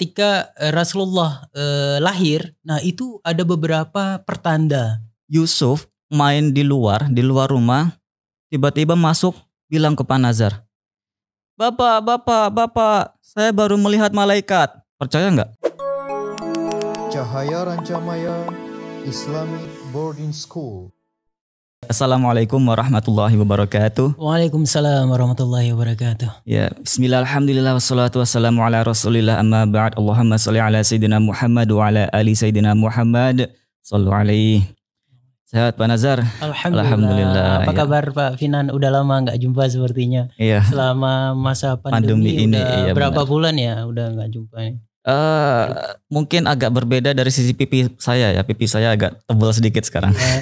ketika eh, Rasulullah eh, lahir, nah itu ada beberapa pertanda. Yusuf main di luar, di luar rumah, tiba-tiba masuk bilang ke Panazar, Bapak, bapak, bapak, saya baru melihat malaikat. Percaya nggak? Cahaya Rancamaya Islamic Boarding School Assalamualaikum warahmatullahi wabarakatuh. Waalaikumsalam warahmatullahi wabarakatuh. Ya, bismillahirrahmanirrahim. wassalatu wassalamu ala Rasulillah amma ba'd. Allahumma shalli ala sayidina Muhammad wa ala ali sayidina Muhammad sallu alaihi. Sehat Pak Nazar. Alhamdulillah. Alhamdulillah. Apa ya. kabar Pak Finan? Udah lama nggak jumpa sepertinya. Iya. Selama masa pandemi, pandemi ini udah iya, berapa benar. bulan ya udah nggak jumpa. Nih. Uh, mungkin agak berbeda dari sisi pipi saya ya. Pipi saya agak tebal sedikit sekarang. Iya.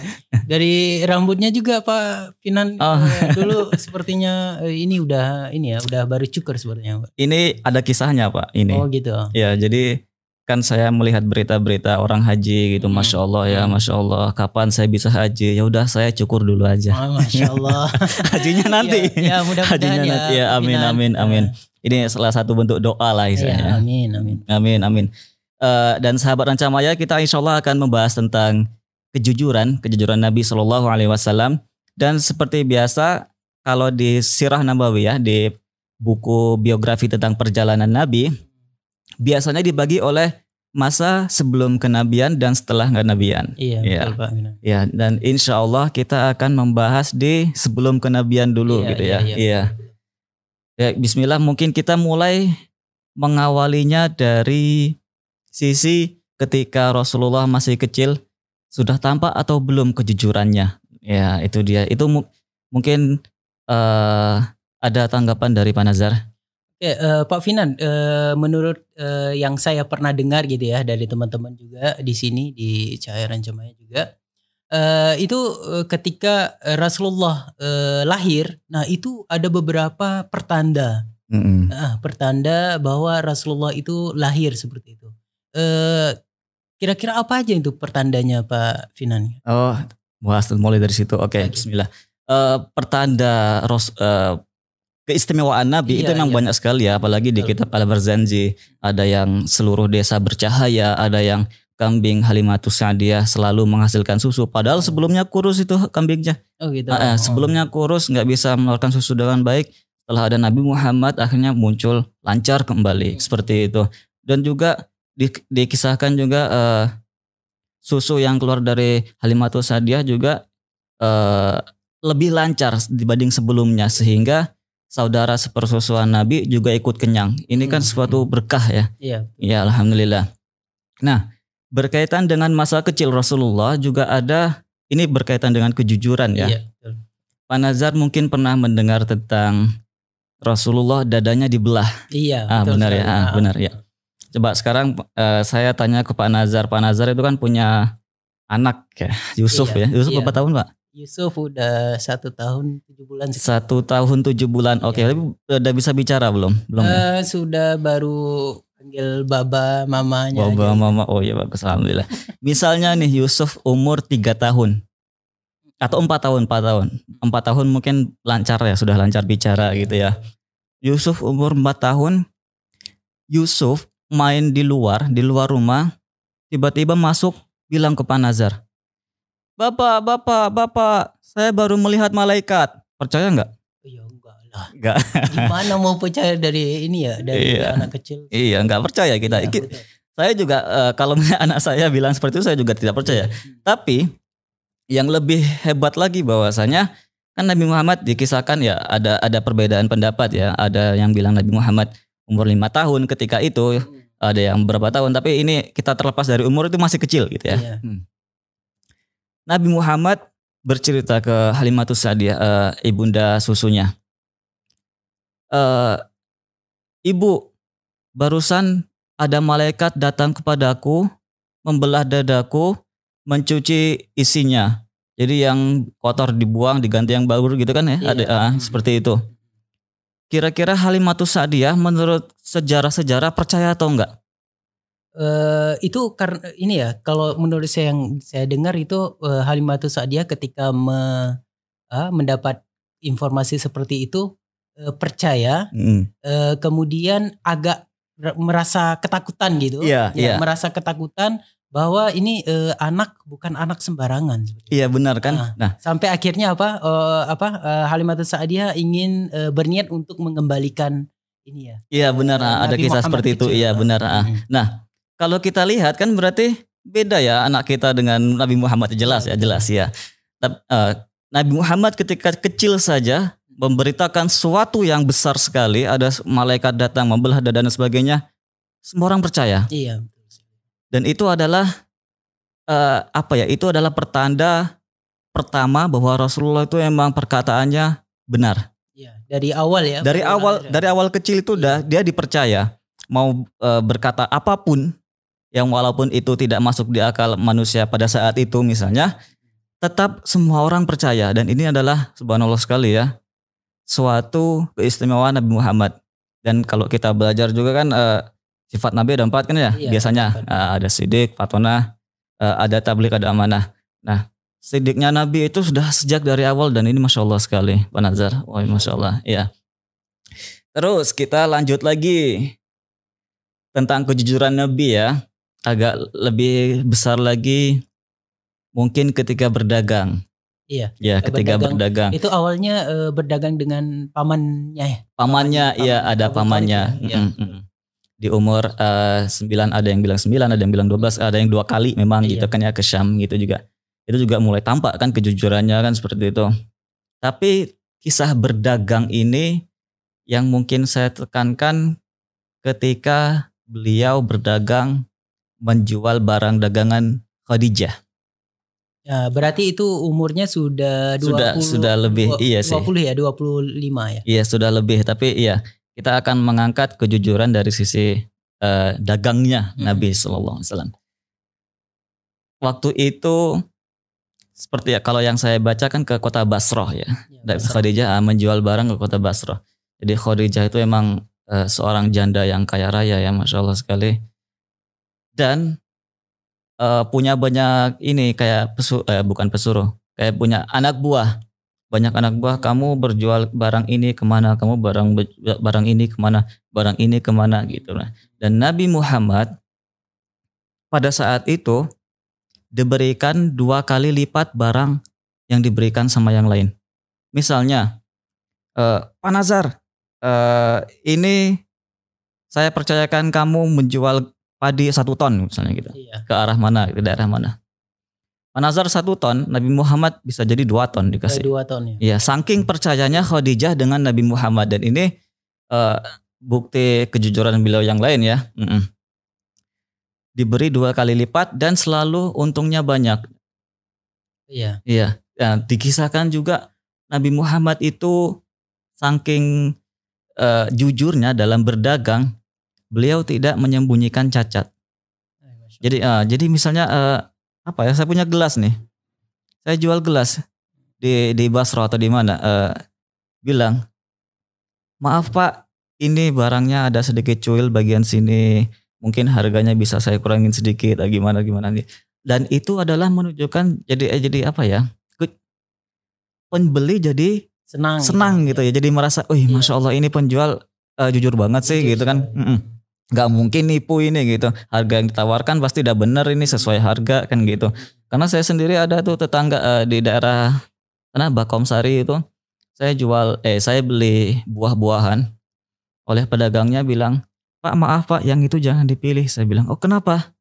Dari rambutnya juga Pak Pinan oh. Eh, dulu sepertinya eh, ini udah ini ya, udah baru cukur sebenarnya. Pak. Ini ada kisahnya Pak ini. Oh gitu. Ya jadi kan saya melihat berita-berita orang haji gitu, hmm. masya Allah ya, hmm. masya Allah. Kapan saya bisa haji? Ya udah saya cukur dulu aja. Oh, masya Allah. Hajinya nanti. Ya, ya mudah-mudahan ya. Nanti. Ya amin amin iya. amin. Ya ini salah satu bentuk doa lah iya, istilahnya. Ya, amin, amin. Amin, amin. Uh, dan sahabat Rancamaya kita insya Allah akan membahas tentang kejujuran, kejujuran Nabi Shallallahu Alaihi Wasallam. Dan seperti biasa, kalau di Sirah Nabawi ya di buku biografi tentang perjalanan Nabi, biasanya dibagi oleh masa sebelum kenabian dan setelah kenabian. Iya, ya. betul Pak. Ya, dan insya Allah kita akan membahas di sebelum kenabian dulu iya, gitu ya. Iya. iya. iya. Ya, bismillah mungkin kita mulai mengawalinya dari sisi ketika Rasulullah masih kecil sudah tampak atau belum kejujurannya. Ya, itu dia. Itu mu mungkin uh, ada tanggapan dari Pak Nazar. Ya, uh, Pak Finan, uh, menurut uh, yang saya pernah dengar gitu ya dari teman-teman juga di sini di cairan Jemaah juga uh, itu uh, ketika eh, Rasulullah uh, lahir, nah itu ada beberapa pertanda, mm -hmm. nah, pertanda bahwa Rasulullah itu lahir seperti itu. kira kira-kira apa aja itu pertandanya Pak Finan? Oh, bahas mulai dari situ. Oke, okay, Bismillah. Uh, pertanda Ros, uh, keistimewaan Nabi iya, itu memang iya. banyak sekali ya, apalagi di kitab Al-Barzanji ada yang seluruh desa bercahaya, ada yang kambing Halimatus Sadiyah selalu menghasilkan susu. Padahal sebelumnya kurus itu kambingnya. Oh gitu. Uh, sebelumnya kurus nggak bisa mengeluarkan susu dengan baik. Setelah ada Nabi Muhammad akhirnya muncul lancar kembali hmm. seperti itu. Dan juga di, dikisahkan juga uh, susu yang keluar dari Halimatus Sadiyah juga uh, lebih lancar dibanding sebelumnya sehingga saudara sepersusuan Nabi juga ikut kenyang. Ini kan hmm. suatu berkah ya. Iya. Ya alhamdulillah. Nah, berkaitan dengan masa kecil Rasulullah juga ada ini berkaitan dengan kejujuran ya. Iya, Pak Nazar mungkin pernah mendengar tentang Rasulullah dadanya dibelah. Iya. Ah, betul, benar ya. Ah, ah, ah, benar ya. Coba sekarang uh, saya tanya ke Pak Nazar. Pak Nazar itu kan punya anak ya, Yusuf iya, ya. Yusuf iya. berapa tahun, Pak? Yusuf udah satu tahun tujuh bulan. Sekitar. Satu tahun tujuh bulan. Oke, okay. iya. tapi udah bisa bicara belum? Belum. Uh, ya? Eh, sudah baru panggil baba mamanya baba aja. Gitu. mama oh ya bagus alhamdulillah misalnya nih Yusuf umur tiga tahun atau empat tahun empat tahun empat tahun mungkin lancar ya sudah lancar bicara iya. gitu ya Yusuf umur empat tahun Yusuf main di luar di luar rumah tiba-tiba masuk bilang ke Pak Nazar Bapak, bapak, bapak, saya baru melihat malaikat. Percaya nggak? lah nggak gimana mau percaya dari ini ya dari iya. anak kecil iya nggak percaya kita Gak percaya. saya juga eh, kalau kalau anak saya bilang seperti itu saya juga tidak percaya hmm. tapi yang lebih hebat lagi bahwasanya kan Nabi Muhammad dikisahkan ya ada ada perbedaan pendapat ya ada yang bilang Nabi Muhammad umur lima tahun ketika itu hmm. ada yang berapa tahun tapi ini kita terlepas dari umur itu masih kecil gitu ya iya. hmm. Nabi Muhammad bercerita ke Halimatus Sadiyah, uh, ibunda susunya uh, ibu barusan ada malaikat datang kepadaku membelah dadaku mencuci isinya jadi yang kotor dibuang diganti yang baru gitu kan ya iya. ada uh, seperti itu kira-kira Halimatus Sa'diyah menurut sejarah-sejarah percaya atau enggak Uh, itu karena ini ya kalau menurut saya yang saya dengar itu uh, eh, Halimatus Sa'diyah ketika me, uh, mendapat informasi seperti itu uh, percaya, mm. uh, kemudian agak merasa ketakutan gitu, yeah, ya, yeah. merasa ketakutan bahwa ini uh, anak bukan anak sembarangan. Iya benar kan. Nah, nah. sampai akhirnya apa uh, apa uh, Halimatus Sa'adiyah ingin uh, berniat untuk mengembalikan ini ya. Iya benar uh, ada kisah Muhammad seperti itu. Iya benar. Ah. Nah, kalau kita lihat kan berarti beda ya anak kita dengan Nabi Muhammad jelas ya jelas ya. Uh, Nabi Muhammad ketika kecil saja memberitakan suatu yang besar sekali, ada malaikat datang membelah dada dan sebagainya, semua orang percaya. Iya. Dan itu adalah uh, apa ya? Itu adalah pertanda pertama bahwa Rasulullah itu emang perkataannya benar. Iya, dari awal ya. Dari awal ada. dari awal kecil itu udah iya. dia dipercaya mau uh, berkata apapun yang walaupun itu tidak masuk di akal manusia pada saat itu misalnya tetap semua orang percaya dan ini adalah subhanallah sekali ya suatu keistimewaan Nabi Muhammad. Dan kalau kita belajar juga kan uh, sifat Nabi ada empat kan ya iya, biasanya uh, ada sidik, fatona, uh, eh, ada tablik, ada amanah. Nah sidiknya Nabi itu sudah sejak dari awal dan ini masya Allah sekali Pak Nazar. Wah masya Allah ya. Terus kita lanjut lagi tentang kejujuran Nabi ya agak lebih besar lagi mungkin ketika berdagang Iya. Ya, eh, ketiga berdagang. berdagang. Itu awalnya e, berdagang dengan pamannya ya. Pamannya, iya paman, ada pamannya. pamannya. Ya. Mm -hmm. Di umur eh, sembilan 9 ada yang bilang sembilan, ada yang bilang dua belas, ada yang dua kali memang iya. gitu kan ya ke Syam gitu juga. Itu juga mulai tampak kan kejujurannya kan seperti itu. Tapi kisah berdagang ini yang mungkin saya tekankan ketika beliau berdagang menjual barang dagangan Khadijah. Ya, berarti itu umurnya sudah 20 sudah sudah lebih 20, iya sih. 20 ya, 25 ya. Iya, sudah lebih tapi iya, kita akan mengangkat kejujuran dari sisi uh, dagangnya hmm. Nabi sallallahu alaihi wasallam. Waktu itu seperti ya kalau yang saya baca kan ke kota Basroh ya. ya Basrah. Khadijah ah, menjual barang ke kota Basroh. Jadi Khadijah itu emang uh, seorang janda yang kaya raya ya, Masya Allah sekali. Dan uh, punya banyak ini kayak pesu eh, bukan pesuruh kayak punya anak buah banyak anak buah kamu berjual barang ini kemana kamu barang barang ini kemana barang ini kemana gitu nah dan Nabi Muhammad pada saat itu diberikan dua kali lipat barang yang diberikan sama yang lain misalnya uh, Pak Nazar eh, ini saya percayakan kamu menjual padi satu ton misalnya gitu iya. ke arah mana ke daerah mana panazar satu ton, Nabi Muhammad bisa jadi dua ton dikasih. Dua ton ya. Iya, saking percayanya Khadijah dengan Nabi Muhammad dan ini uh, bukti kejujuran beliau yang lain ya. Mm -mm. Diberi dua kali lipat dan selalu untungnya banyak. Iya. Iya. dan ya, dikisahkan juga Nabi Muhammad itu saking uh, jujurnya dalam berdagang beliau tidak menyembunyikan cacat. Jadi uh, jadi misalnya uh, apa ya saya punya gelas nih. Saya jual gelas di di Basro atau di mana uh, bilang maaf Pak ini barangnya ada sedikit cuil bagian sini mungkin harganya bisa saya kurangin sedikit atau gimana gimana nih dan itu adalah menunjukkan jadi eh, jadi apa ya penbeli pembeli jadi senang gitu senang ya. gitu ya, jadi merasa wih iya. masya Allah ini penjual uh, jujur banget sih jujur, gitu kan mm -mm nggak mungkin nipu ini gitu harga yang ditawarkan pasti udah bener ini sesuai harga kan gitu karena saya sendiri ada tuh tetangga uh, di daerah mana Bakomsari itu saya jual eh saya beli buah-buahan oleh pedagangnya bilang Pak maaf Pak yang itu jangan dipilih saya bilang oh kenapa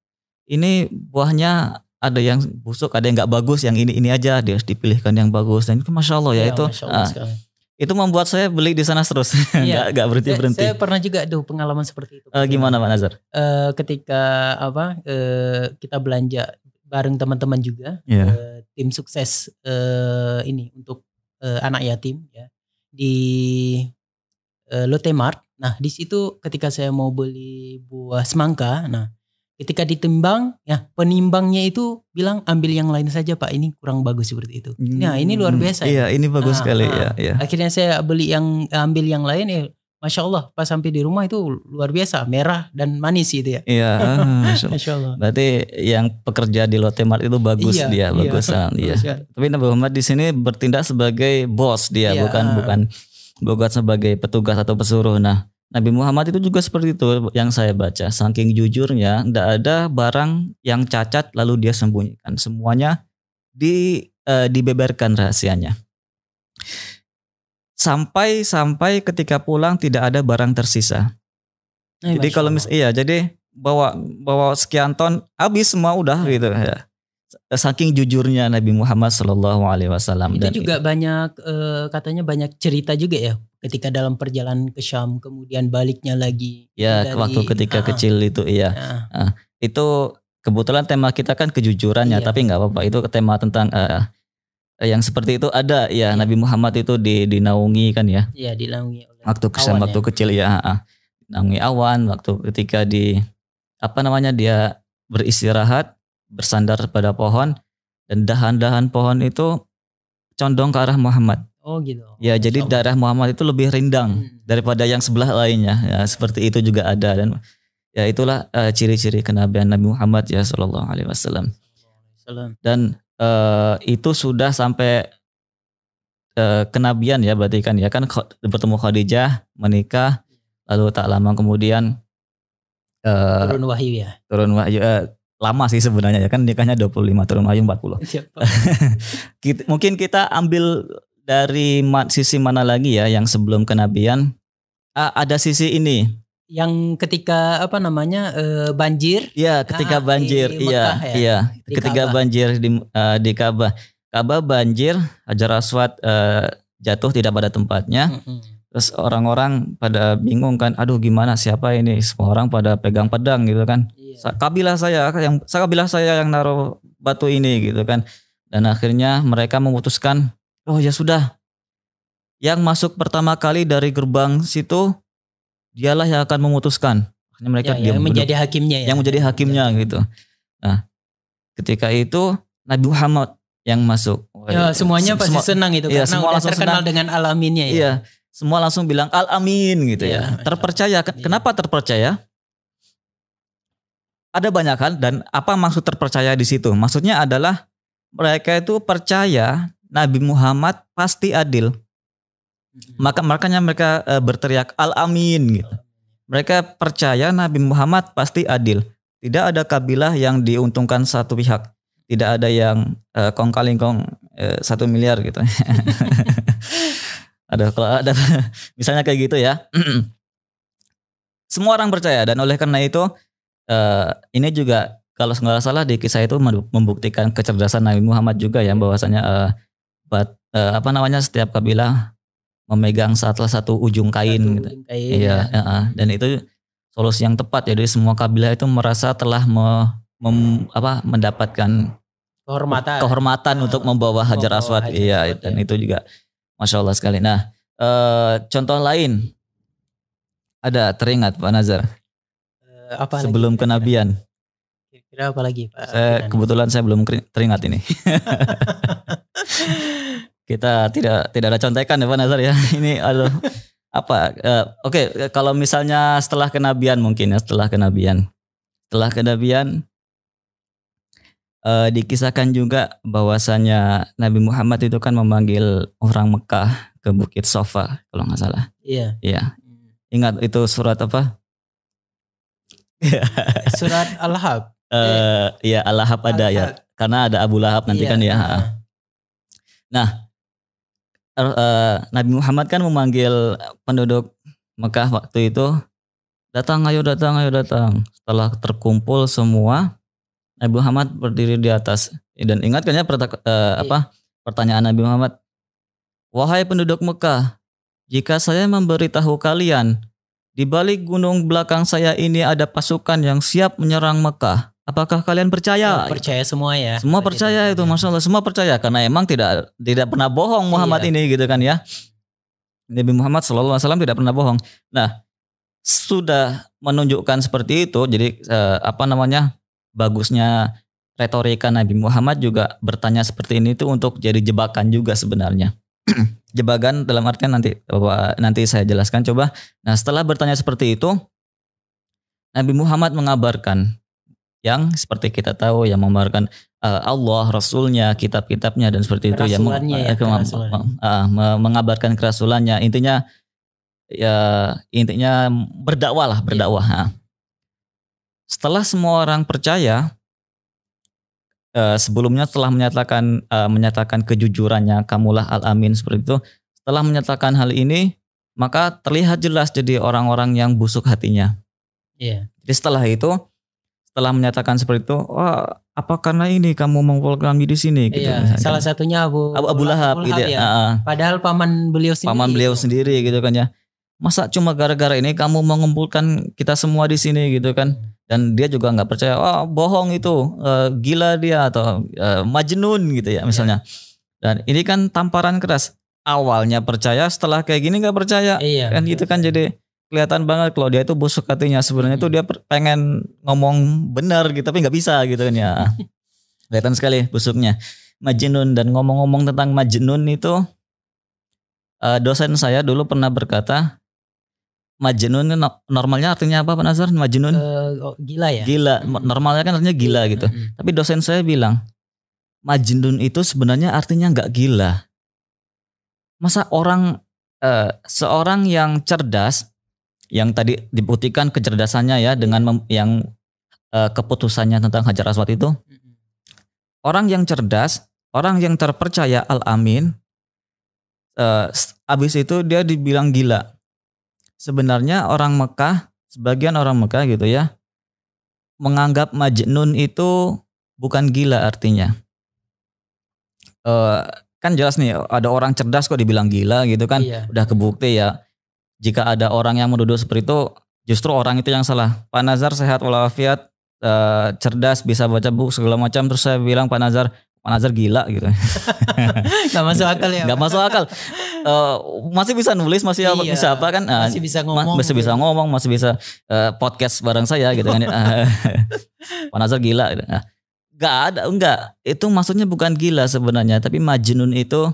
ini buahnya ada yang busuk ada yang nggak bagus yang ini ini aja dia harus dipilihkan yang bagus dan itu masya Allah ya, ya itu Allah, uh, itu membuat saya beli di sana terus iya. gak, gak berhenti berhenti saya, pernah juga tuh pengalaman seperti itu uh, gimana pak Nazar uh, ketika apa uh, kita belanja bareng teman-teman juga yeah. Iya. uh, tim sukses uh, ini untuk uh, anak yatim ya di uh, Lotte Mart nah di situ ketika saya mau beli buah semangka nah ketika ditimbang ya penimbangnya itu bilang ambil yang lain saja pak ini kurang bagus seperti itu hmm, nah ini luar biasa ya. iya ya. ini bagus nah, sekali nah, ya, ya akhirnya saya beli yang ambil yang lain ya masya Allah pas sampai di rumah itu luar biasa merah dan manis gitu ya iya ah, masya, Allah berarti yang pekerja di Lotte Mart itu bagus iya, dia iya. bagusan ah, iya ya. tapi Nabi Muhammad di sini bertindak sebagai bos dia iya, bukan bukan bukan sebagai petugas atau pesuruh nah Nabi Muhammad itu juga seperti itu yang saya baca. Saking jujurnya, tidak ada barang yang cacat lalu dia sembunyikan. Semuanya di e, dibeberkan rahasianya. Sampai sampai ketika pulang tidak ada barang tersisa. jadi kalau mis iya, jadi bawa bawa sekian ton habis semua udah iya. gitu ya. Saking jujurnya Nabi Muhammad Shallallahu Alaihi Wasallam. Itu dan juga itu. banyak e, katanya banyak cerita juga ya ketika dalam perjalanan ke Syam kemudian baliknya lagi ya dari, waktu ketika uh, kecil itu iya uh, uh, itu kebetulan tema kita kan kejujuran ya iya. tapi nggak apa-apa itu tema tentang uh, yang seperti itu ada ya iya. Nabi Muhammad itu di, dinaungi kan ya iya dinaungi oleh waktu kesan waktu ya. kecil ya uh, naungi awan waktu ketika di apa namanya dia beristirahat bersandar pada pohon dan dahan-dahan pohon itu condong ke arah Muhammad Oh gitu. Ya jadi Sama. darah Muhammad itu lebih rindang hmm. daripada yang sebelah lainnya. Ya, seperti itu juga ada dan ya itulah uh, ciri-ciri kenabian Nabi Muhammad ya Shallallahu Alaihi Wasallam. Dan uh, itu sudah sampai uh, kenabian ya berarti kan ya kan bertemu Khadijah menikah lalu tak lama kemudian uh, turun wahyu ya. Turun wahyu uh, lama sih sebenarnya ya kan nikahnya 25 turun wahyu 40. Iya, mungkin kita ambil dari sisi mana lagi ya yang sebelum kenabian? uh, ada sisi ini yang ketika apa namanya uh, banjir? Iya, ketika ah, ah, banjir, di iya, Mekah, ya? iya, ketika banjir di uh, di Ka'bah. Ka'bah banjir, Hajar Aswad uh, jatuh tidak pada tempatnya. Mm -hmm. Terus orang-orang pada bingung kan, aduh gimana siapa ini? Semua orang pada pegang pedang gitu kan. Iya. Kabilah saya yang kabilah saya yang naruh batu ini gitu kan. Dan akhirnya mereka memutuskan Oh ya sudah. Yang masuk pertama kali dari gerbang situ dialah yang akan memutuskan. Hanya mereka ya, Yang menjadi hakimnya ya. Yang menjadi hakimnya ya. gitu. Nah, ketika itu Nabi Muhammad yang masuk. Ya, semuanya pasti senang itu iya, karena semua udah terkenal senang. dengan alaminnya ya. Iya, semua langsung bilang al amin gitu ya. ya. Terpercaya. Iya. Kenapa terpercaya? Ada banyak hal dan apa maksud terpercaya di situ? Maksudnya adalah mereka itu percaya Nabi Muhammad pasti adil. Mm-hmm. Maka makanya mereka e, berteriak al-amin gitu. Mereka percaya Nabi Muhammad pasti adil. Tidak ada kabilah yang diuntungkan satu pihak. Tidak ada yang e, kong e, satu miliar gitu. ada kalau ada misalnya kayak gitu ya. Semua orang percaya dan oleh karena itu uh, ini juga kalau nggak salah di kisah itu membuktikan kecerdasan Nabi Muhammad juga ya bahwasanya uh, buat uh, eh, apa namanya setiap kabilah memegang salah satu ujung kain satu gitu. kain, iya, ya. ya. dan itu solusi yang tepat jadi semua kabilah itu merasa telah me, mem, apa mendapatkan kehormatan kehormatan uh, untuk membawa Hajar Aswad. Hajar iya, Aswad, dan ya. itu juga masya Allah sekali. Nah, uh, contoh lain ada teringat Pak Nazar. uh, apa Sebelum kenabian. Kira apa lagi Pak? Saya, kebetulan saya belum teringat ini. Kita tidak tidak ada contekan ya Pak Nazar ya. Ini aduh apa? Uh, Oke, okay, kalau misalnya setelah kenabian mungkin ya setelah kenabian. Setelah kenabian uh, dikisahkan juga bahwasanya Nabi Muhammad itu kan memanggil orang Mekah ke Bukit Sofa kalau nggak salah. Iya. Iya. Ingat itu surat apa? surat Al-Hab eh, iya, ya Al Lahab ada Al ya karena ada Abu Lahab nanti iya. kan ya. Nah, uh, Nabi Muhammad kan memanggil penduduk Mekah waktu itu datang ayo datang ayo datang. Setelah terkumpul semua Nabi Muhammad berdiri di atas dan kan ya perta uh, eh, apa iya. pertanyaan Nabi Muhammad Wahai penduduk Mekah, jika saya memberitahu kalian di balik gunung belakang saya ini ada pasukan yang siap menyerang Mekah, Apakah kalian percaya? Ya, percaya semua ya. Semua percaya itu, ya. masya Allah. Semua percaya karena emang tidak tidak pernah bohong Muhammad iya. ini gitu kan ya. Nabi Muhammad Shallallahu Alaihi Wasallam tidak pernah bohong. Nah sudah menunjukkan seperti itu, jadi eh, apa namanya bagusnya retorika Nabi Muhammad juga bertanya seperti ini itu untuk jadi jebakan juga sebenarnya. jebakan dalam artian nanti nanti saya jelaskan coba. Nah setelah bertanya seperti itu, Nabi Muhammad mengabarkan yang seperti kita tahu yang memamerkan uh, eh, Allah, Rasulnya, kitab-kitabnya dan seperti itu yang ya, uh, mengabarkan kerasulannya. Intinya ya intinya iya. berdakwah lah, berdakwah. yeah. Nah. Setelah semua orang percaya, uh, sebelumnya telah menyatakan uh, menyatakan kejujurannya, kamulah al-amin seperti itu. Setelah menyatakan hal ini, maka terlihat jelas jadi orang-orang yang busuk hatinya. Yeah. Jadi setelah itu telah menyatakan seperti itu, wah apa karena ini kamu mengvolkan di sini? Gitu iya, gitu, salah satunya Abu Abu, Abu Lahab, Lahab gitu ya. ya. Padahal paman beliau sendiri. Paman beliau sendiri gitu kan ya. Masa cuma gara-gara ini kamu mengumpulkan kita semua di sini gitu kan? Dan dia juga nggak percaya, oh bohong itu, uh, gila dia atau uh, majnun gitu ya misalnya. Iya. Dan ini kan tamparan keras. Awalnya percaya, setelah kayak gini nggak percaya, iya, kan gitu kan jadi kelihatan banget kalau dia itu busuk hatinya sebenarnya itu hmm. dia pengen ngomong benar gitu tapi nggak bisa gitu kan ya kelihatan sekali busuknya Majnun dan ngomong-ngomong tentang Majnun itu uh, dosen saya dulu pernah berkata Majnun normalnya artinya apa Pak Nazar Majnun uh, gila ya gila hmm. normalnya kan artinya gila iya, gitu hmm, hmm. tapi dosen saya bilang Majnun itu sebenarnya artinya nggak gila masa orang uh, seorang yang cerdas yang tadi dibuktikan kecerdasannya ya dengan mem, yang uh, keputusannya tentang Hajar Aswad itu. Mm-hmm. Orang yang cerdas, orang yang terpercaya Al-Amin, uh, abis itu dia dibilang gila. Sebenarnya orang Mekah, sebagian orang Mekah gitu ya, menganggap Majnun itu bukan gila artinya. Uh, kan jelas nih ada orang cerdas kok dibilang gila gitu kan iya. udah kebukti ya jika ada orang yang menduduk seperti itu justru orang itu yang salah Pak Nazar sehat walafiat e, cerdas bisa baca buku segala macam terus saya bilang Pak Nazar Pak Nazar gila gitu Gak masuk akal ya Gak masuk akal e, masih bisa nulis masih iya, bisa apa kan eh, masih bisa ngomong masih bisa gitu. ngomong masih bisa e, podcast bareng saya gitu kan ya. Pak Nazar gila gitu. Nah, Gak ada, enggak. Itu maksudnya bukan gila sebenarnya, tapi majnun itu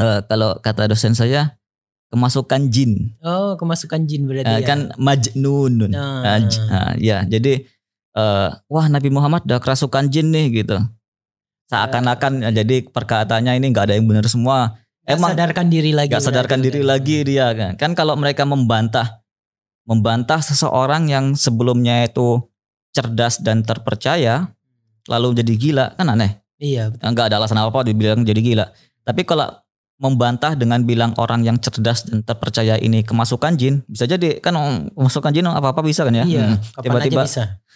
e, kalau kata dosen saya kemasukan jin. Oh, kemasukan jin berarti uh, ya. Kan majnunun. Nah. Uh, ah, uh, ah, ya, jadi uh, wah Nabi Muhammad udah kerasukan jin nih gitu. Seakan-akan uh, jadi perkataannya ini nggak ada yang benar semua. Gak Emang sadarkan diri lagi. Gak sadarkan diri ya. lagi hmm. dia kan. Kan kalau mereka membantah membantah seseorang yang sebelumnya itu cerdas dan terpercaya lalu jadi gila kan aneh. Iya, betul. ada alasan apa-apa dibilang jadi gila. Tapi kalau membantah dengan bilang orang yang cerdas dan terpercaya ini kemasukan jin bisa jadi kan oh, kemasukan jin oh, apa apa bisa kan ya iya, hmm. tiba-tiba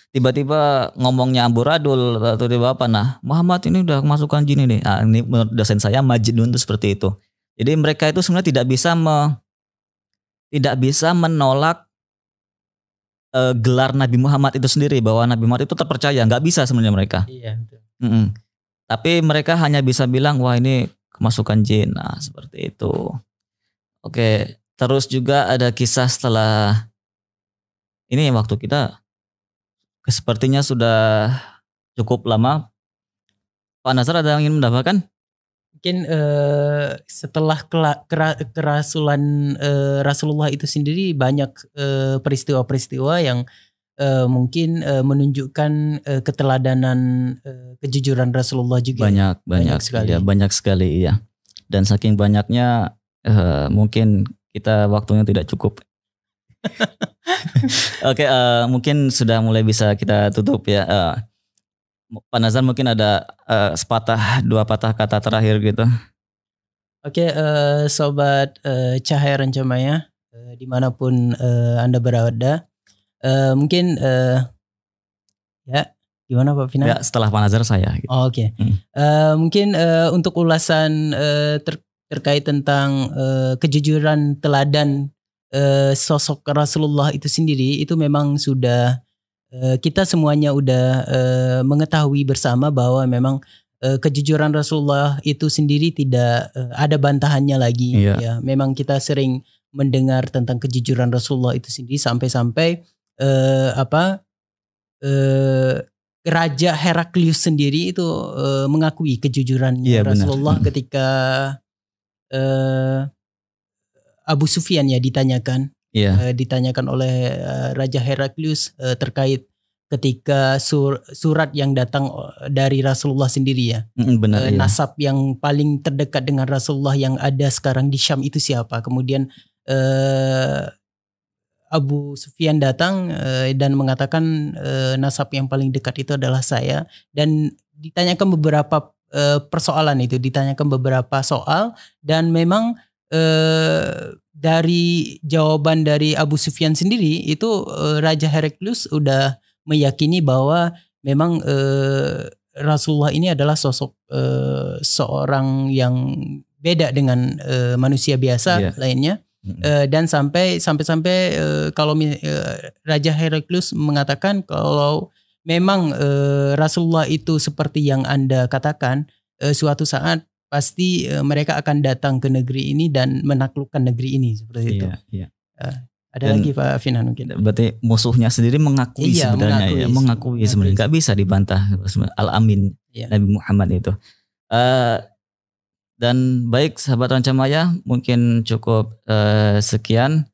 tiba-tiba ngomongnya amburadul atau tiba apa nah Muhammad ini udah kemasukan jin ini nah, ini menurut dosen saya majnun itu seperti itu jadi mereka itu sebenarnya tidak bisa me, tidak bisa menolak uh, gelar Nabi Muhammad itu sendiri bahwa Nabi Muhammad itu terpercaya nggak bisa sebenarnya mereka iya, betul. tapi mereka hanya bisa bilang wah ini kemasukan jin. Nah, seperti itu. Oke, terus juga ada kisah setelah ini waktu kita sepertinya sudah cukup lama. Pak Nasar ada yang ingin mendapatkan? Mungkin uh, setelah kerasulan uh, Rasulullah itu sendiri banyak eh, peristiwa-peristiwa uh, peristiwa -peristiwa yang uh, mungkin uh, menunjukkan uh, keteladanan uh, kejujuran Rasulullah juga banyak ya? banyak, banyak sekali ya banyak sekali ya dan saking banyaknya uh, mungkin kita waktunya tidak cukup Oke, okay, uh, mungkin sudah mulai bisa kita tutup ya. Uh, Pak Nazar mungkin ada uh, sepatah dua patah kata terakhir gitu. Oke, okay, uh, sobat uh, Cahaya Rencamaya, uh, dimanapun uh, anda berada, Eh, mungkin uh, ya gimana Pak Fina Ya, setelah Pak Nazar saya. Gitu. Oh, Oke. Okay. Hmm. Uh, mungkin uh, untuk ulasan uh, ter terkait tentang uh, kejujuran teladan uh, sosok Rasulullah itu sendiri itu memang sudah kita semuanya udah mengetahui bersama bahwa memang kejujuran Rasulullah itu sendiri tidak ada bantahannya lagi. iya. Ya, memang kita sering mendengar tentang kejujuran Rasulullah itu sendiri sampai-sampai eh, apa eh, Raja Heraklius sendiri itu eh, mengakui kejujurannya ya, Rasulullah benar. ketika eh, Abu Sufyan ya ditanyakan ya. eh, ditanyakan oleh eh, Raja Heraklius eh, terkait ketika sur, surat yang datang eh, dari Rasulullah sendiri ya. Benar. eh, iya. Nasab yang paling terdekat dengan Rasulullah yang ada sekarang di Syam itu siapa? Kemudian eh, Abu Sufyan datang uh, dan mengatakan uh, nasab yang paling dekat itu adalah saya dan ditanyakan beberapa uh, persoalan itu ditanyakan beberapa soal dan memang uh, dari jawaban dari Abu Sufyan sendiri itu uh, Raja Heraklius udah meyakini bahwa memang uh, Rasulullah ini adalah sosok uh, seorang yang beda dengan uh, manusia biasa yeah. lainnya Uh, dan sampai sampai sampai uh, kalau uh, Raja Heraklius mengatakan kalau memang uh, Rasulullah itu seperti yang Anda katakan uh, suatu saat pasti uh, mereka akan datang ke negeri ini dan menaklukkan negeri ini seperti iya, itu. Iya. Uh, ada dan lagi Pak Finan mungkin. Berarti musuhnya sendiri mengakui iya, sebenarnya mengakui, ya, mengakui, mengakui sebenarnya nggak bisa dibantah Al Amin iya. Nabi Muhammad itu. Uh, dan baik sahabat Rancamaya, mungkin cukup eh, sekian.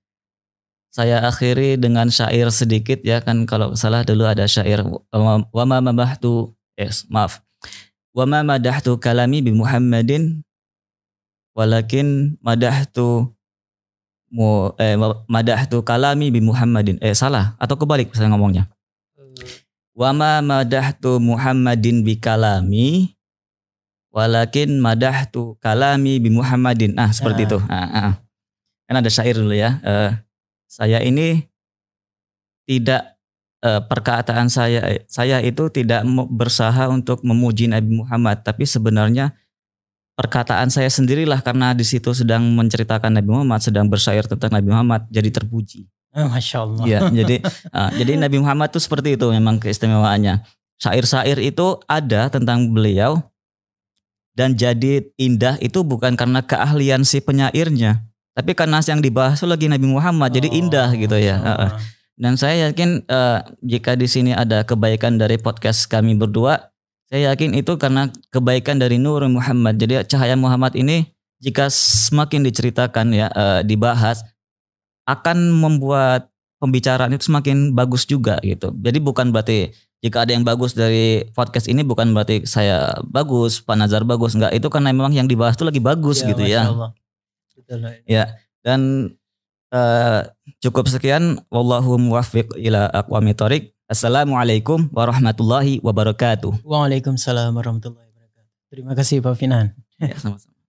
Saya akhiri dengan syair sedikit ya kan kalau salah dulu ada syair wama mabahtu eh maaf. Wama madahtu kalami bi Muhammadin walakin madahtu mu eh, madahtu kalami bi Muhammadin. Eh salah atau kebalik saya ngomongnya. Hmm. Wama madahtu Muhammadin bi kalami walakin madahtu kalami bi Muhammadin. Ah, seperti ah. itu. Ah, ah. Kan ada syair dulu ya. Uh, saya ini tidak uh, perkataan saya eh, saya itu tidak bersaha untuk memuji Nabi Muhammad, tapi sebenarnya perkataan saya sendirilah karena di situ sedang menceritakan Nabi Muhammad, sedang bersyair tentang Nabi Muhammad jadi terpuji. Ah, Masya Allah. Ya, jadi uh, jadi Nabi Muhammad itu seperti itu memang keistimewaannya. Syair-syair itu ada tentang beliau, dan jadi indah itu bukan karena keahlian si penyairnya, tapi karena yang dibahas lagi Nabi Muhammad, oh, jadi indah gitu ya. dan saya yakin uh, jika di sini ada kebaikan dari podcast kami berdua, saya yakin itu karena kebaikan dari Nur Muhammad. Jadi cahaya Muhammad ini jika semakin diceritakan ya uh, dibahas akan membuat pembicaraan itu semakin bagus juga gitu. Jadi bukan berarti jika ada yang bagus dari podcast ini bukan berarti saya bagus, Pak Nazar bagus, enggak. Itu karena memang yang dibahas itu lagi bagus ya, gitu ya. Allah. ya. Dan uh, cukup sekian wallahu muwaffiq ila aqwami tariq. Assalamualaikum warahmatullahi wabarakatuh. Waalaikumsalam warahmatullahi wabarakatuh. Terima kasih Pak Finan. Ya, sama-sama.